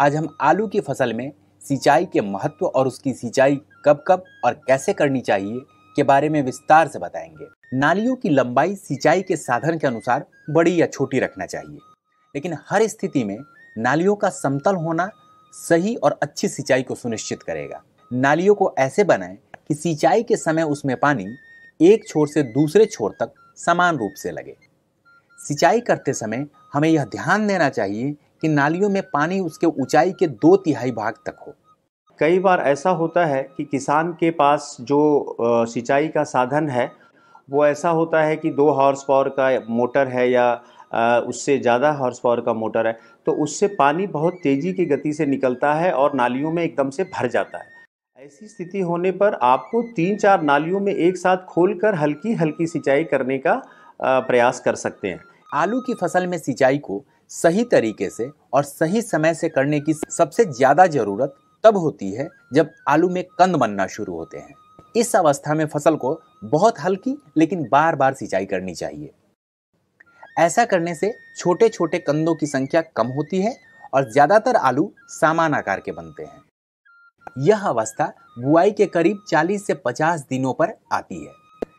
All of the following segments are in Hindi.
आज हम आलू की फसल में सिंचाई के महत्व और उसकी सिंचाई कब कब और कैसे करनी चाहिए के बारे में विस्तार से बताएंगे नालियों की लंबाई सिंचाई के साधन के अनुसार बड़ी या छोटी रखना चाहिए लेकिन हर स्थिति में नालियों का समतल होना सही और अच्छी सिंचाई को सुनिश्चित करेगा नालियों को ऐसे बनाएं कि सिंचाई के समय उसमें पानी एक छोर से दूसरे छोर तक समान रूप से लगे सिंचाई करते समय हमें यह ध्यान देना चाहिए कि नालियों में पानी उसके ऊंचाई के दो तिहाई भाग तक हो कई बार ऐसा होता है कि किसान के पास जो सिंचाई का साधन है वो ऐसा होता है कि दो हॉर्स पावर का मोटर है या उससे ज़्यादा हॉर्स पावर का मोटर है तो उससे पानी बहुत तेज़ी की गति से निकलता है और नालियों में एकदम से भर जाता है ऐसी स्थिति होने पर आपको तीन चार नालियों में एक साथ खोलकर हल्की हल्की सिंचाई करने का प्रयास कर सकते हैं आलू की फसल में सिंचाई को सही तरीके से और सही समय से करने की सबसे ज़्यादा ज़रूरत तब होती है जब आलू में कंद बनना शुरू होते हैं इस अवस्था में फसल को बहुत हल्की लेकिन बार बार सिंचाई करनी चाहिए ऐसा करने से छोटे छोटे कंदों की संख्या कम होती है और ज़्यादातर आलू सामान आकार के बनते हैं यह अवस्था बुआई के करीब 40 से 50 दिनों पर आती है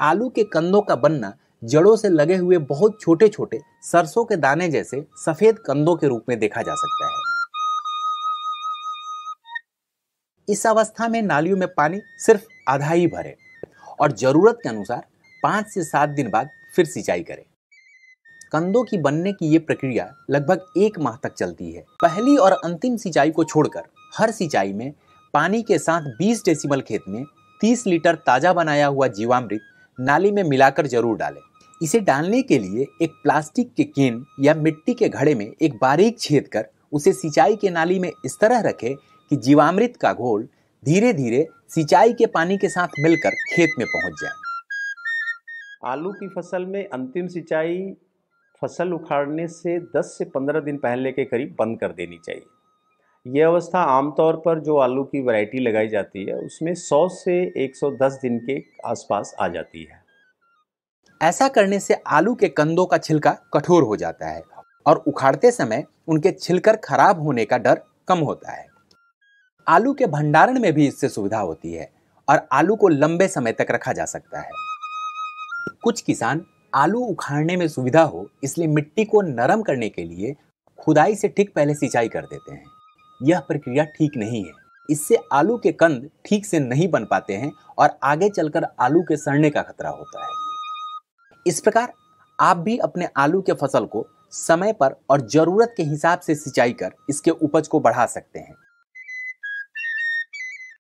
आलू के कंदों का बनना जड़ों से लगे हुए बहुत छोटे छोटे सरसों के दाने जैसे सफेद कंदों के रूप में देखा जा सकता है इस अवस्था में नालियों में पानी सिर्फ आधा ही भरे और जरूरत के अनुसार पांच से सात दिन बाद फिर सिंचाई करें कंदों की बनने की ये प्रक्रिया लगभग एक माह तक चलती है पहली और अंतिम सिंचाई को छोड़कर हर सिंचाई में पानी के साथ 20 डेसिमल खेत में 30 लीटर ताज़ा बनाया हुआ जीवामृत नाली में मिलाकर जरूर डालें इसे डालने के लिए एक प्लास्टिक के केन या मिट्टी के घड़े में एक बारीक छेद कर उसे सिंचाई के नाली में इस तरह रखें कि जीवामृत का घोल धीरे धीरे सिंचाई के पानी के साथ मिलकर खेत में पहुंच जाए आलू की फसल में अंतिम सिंचाई फसल उखाड़ने से 10 से 15 दिन पहले के करीब बंद कर देनी चाहिए ये अवस्था आमतौर पर जो आलू की वैरायटी लगाई जाती है उसमें 100 से 110 दिन के आसपास आ जाती है ऐसा करने से आलू के कंदों का छिलका कठोर हो जाता है और उखाड़ते समय उनके छिलकर खराब होने का डर कम होता है आलू के भंडारण में भी इससे सुविधा होती है और आलू को लंबे समय तक रखा जा सकता है कुछ किसान आलू उखाड़ने में सुविधा हो इसलिए मिट्टी को नरम करने के लिए खुदाई से ठीक पहले सिंचाई कर देते हैं यह प्रक्रिया ठीक नहीं है इससे आलू के कंद ठीक से नहीं बन पाते हैं और आगे चलकर आलू के सड़ने का खतरा होता है इस प्रकार आप भी अपने आलू के फसल को समय पर और ज़रूरत के हिसाब से सिंचाई कर इसके उपज को बढ़ा सकते हैं